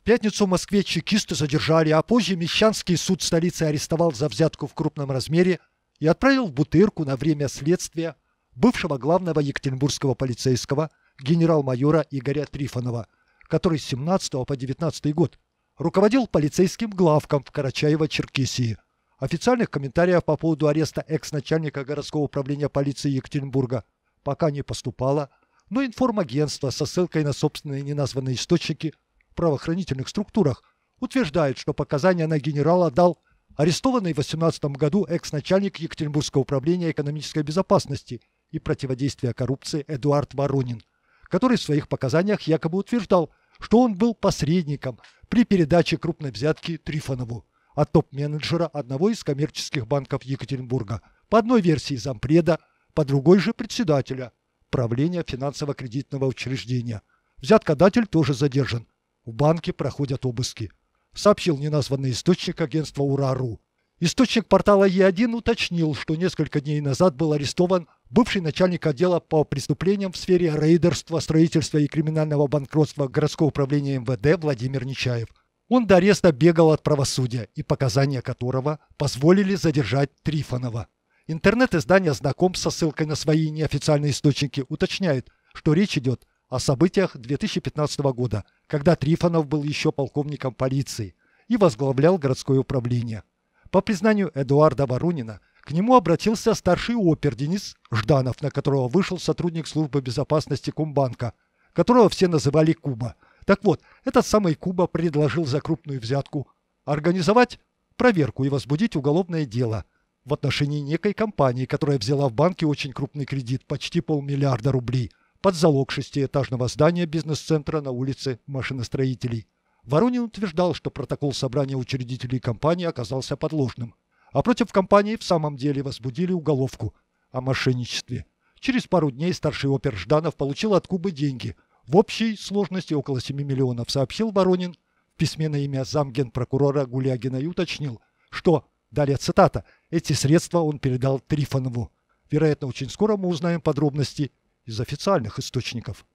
В пятницу в Москве чекисты задержали, а позже Мещанский суд столицы арестовал за взятку в крупном размере и отправил в Бутырку на время следствия бывшего главного екатеринбургского полицейского генерал-майора Игоря Трифонова, который с 17 по 19 год руководил полицейским главком в Карачаево-Черкесии. Официальных комментариев по поводу ареста экс-начальника городского управления полиции Екатеринбурга пока не поступало, но информагентство со ссылкой на собственные неназванные источники – правоохранительных структурах, утверждает, что показания на генерала дал арестованный в 2018 году экс-начальник Екатеринбургского управления экономической безопасности и противодействия коррупции Эдуард Воронин, который в своих показаниях якобы утверждал, что он был посредником при передаче крупной взятки Трифонову от топ-менеджера одного из коммерческих банков Екатеринбурга, по одной версии зампреда, по другой же председателя правления финансово-кредитного учреждения. Взяткодатель тоже задержан в банке проходят обыски. Сообщил неназванный источник агентства УРАРУ. Источник портала Е1 уточнил, что несколько дней назад был арестован бывший начальник отдела по преступлениям в сфере рейдерства, строительства и криминального банкротства городского управления МВД Владимир Нечаев. Он до ареста бегал от правосудия, и показания которого позволили задержать Трифонова. Интернет-издание знаком со ссылкой на свои неофициальные источники уточняет, что речь идет о событиях 2015 года, когда Трифонов был еще полковником полиции и возглавлял городское управление. По признанию Эдуарда Воронина, к нему обратился старший опер Денис Жданов, на которого вышел сотрудник службы безопасности Кумбанка, которого все называли Куба. Так вот, этот самый Куба предложил за крупную взятку организовать проверку и возбудить уголовное дело в отношении некой компании, которая взяла в банке очень крупный кредит, почти полмиллиарда рублей – под залог шестиэтажного здания бизнес-центра на улице машиностроителей. Воронин утверждал, что протокол собрания учредителей компании оказался подложным, а против компании в самом деле возбудили уголовку о мошенничестве. Через пару дней старший опер Жданов получил от Кубы деньги. В общей сложности около 7 миллионов, сообщил Воронин. В письме на имя замгенпрокурора Гулягина и уточнил, что, далее цитата, эти средства он передал Трифонову. Вероятно, очень скоро мы узнаем подробности из официальных источников